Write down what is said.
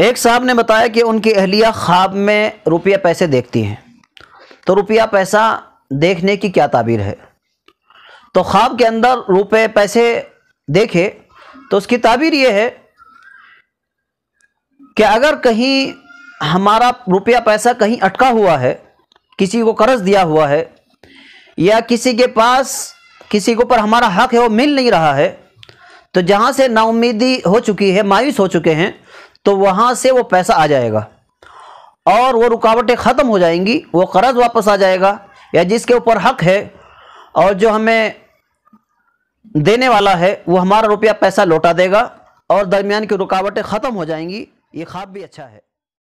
एक साहब ने बताया कि उनकी अहलिया ख्वाब में रुपया पैसे देखती हैं तो रुपया पैसा देखने की क्या ताबीर है तो ख्वाब के अंदर रुपये पैसे देखे तो उसकी ताबीर ये है कि अगर कहीं हमारा रुपया पैसा कहीं अटका हुआ है किसी को कर्ज दिया हुआ है या किसी के पास किसी के ऊपर हमारा हक है वो मिल नहीं रहा है तो जहाँ से नाउमीदी हो चुकी है मायूस हो चुके हैं तो वहाँ से वो पैसा आ जाएगा और वो रुकावटें ख़त्म हो जाएंगी वो कर्ज़ वापस आ जाएगा या जिसके ऊपर हक है और जो हमें देने वाला है वो हमारा रुपया पैसा लौटा देगा और दरमियान की रुकावटें ख़त्म हो जाएंगी ये ख्वाब भी अच्छा है